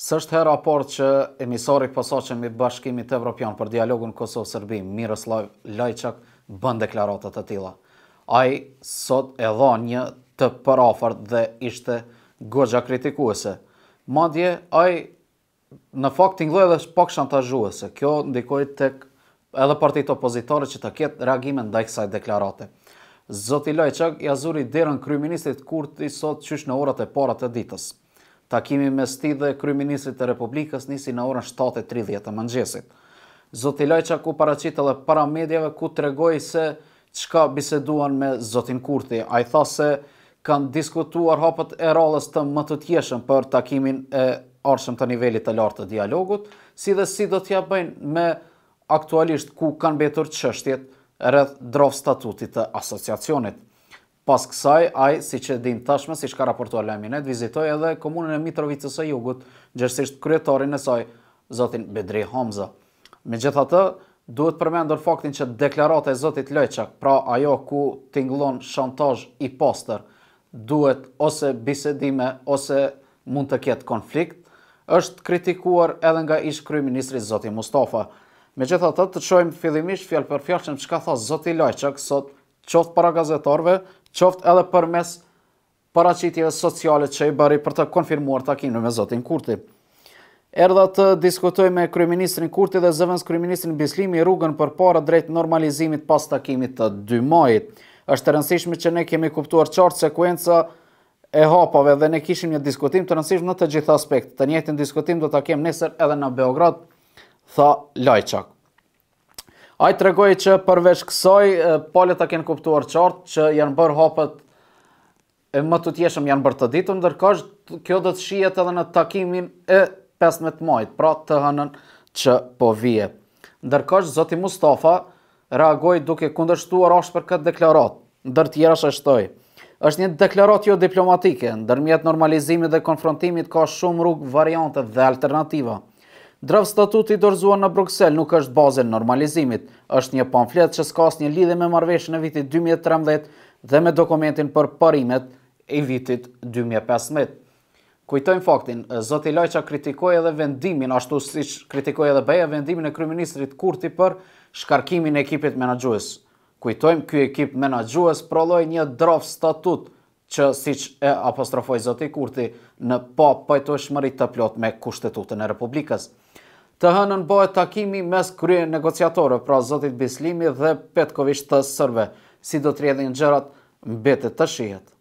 Së është herë aport që emisori pësoqen po me bashkimit evropian për dialogun Kosovë-Sërbi, Miroslav Lajçak, bën deklaratët të tila. Ai sot e dha një të përafart dhe ishte gogja kritikuese. Madje, ai në fakt t'inglu edhe pak shantajuese. Kjo ndikojt të edhe partit opozitore që të ketë reagimen dhe i kësaj deklarate. Zoti Lajçak jazuri dherën kryministit kurti sot qysh në orat e parat e ditës. Takimi mes sti dhe kryeministrit të Republikës nisi në orën 7:30 të mëngjesit. Zoti Lajqa ku paraqit dhe para medjave ku tregoi se çka biseduan me zotin Kurti. Ai tha se kanë diskutuar hapat e rallës të më të tjeshëm për takimin e arshëm të nivelit të lartë të dialogut, si dhe si do t'ja bëjnë me aktualisht ku kanë betur qështjet rrëth draft statutit të asociacionit. Pas kësaj, ai, si që din tashme, si që ka raportuar net vizitoj edhe komunën e Mitrovicës e Jugut, gjërësisht kryetorin e saj, zotin Bedri Hamza. Me gjitha të, duhet përmendur faktin që deklarata e zotit Lojçak, pra ajo ku tinglon shantaj i pastër duhet ose bisedime, ose mund të ketë konflikt, është kritikuar edhe nga ish kryeministri zoti Mustafa. Me gjitha të të qojmë fillimisht fjallë për fjallë që ka tha zoti Lojçak, sot qoftë para gazetarve, qoftë edhe për mes paracitjeve sociale që i bëri për të konfirmuar takimin me Zotin Kurti. Erdha të diskutoj me Kryeministrin Kurti dhe Zëvëns Kryeministrin Bislimi rrugën për para drejt normalizimit pas takimit të dy majit. Êshtë të rëndësishme që ne kemi kuptuar qartë sekuenca e hapave dhe ne kishim një diskutim të rëndësishme në të gjitha aspekt. Të njëjtin diskutim do të kem nesër edhe në Beograd, tha Lajçak. Ai tregoi që përveç kësaj polet ta kanë kuptuar qartë që janë bërë hopët e më të tjeshëm janë bërë të ditëm, ndërkosh kjo do të shijet edhe në takimin e 15 majt, pra të hënën që po vije. Ndërkosh, Zoti Mustafa reagoj duke kundështuar ashtë për këtë deklarat, ndër tjera shështoj. është një deklarat jo diplomatike, ndërmjet normalizimit dhe konfrontimit ka shumë rrugë variante dhe alternativa. Draft statut i dorzuar në Bruxelles nuk është bazën normalizimit, është një pamflet që s'kas një lidhe me marveshë në vitit 2013 dhe me dokumentin për parimet e vitit 2015. Kujtojmë faktin, Zoti Lajqa kritikoj edhe vendimin, ashtu si kritikoj edhe beja vendimin e Kryministrit Kurti për shkarkimin e ekipit menagjues. Kujtojmë, kjo ekip menagjues proloj një draft statut që si që e apostrofoj Zoti Kurti në pa pajtoj shmërit të plot me kushtetutën e Republikës. Të hënën bëhet takimi mes krye negociatore pra Zotit Bislimi dhe Petkovisht të sërve, si do të rjedhin gjërat mbetet të shihet.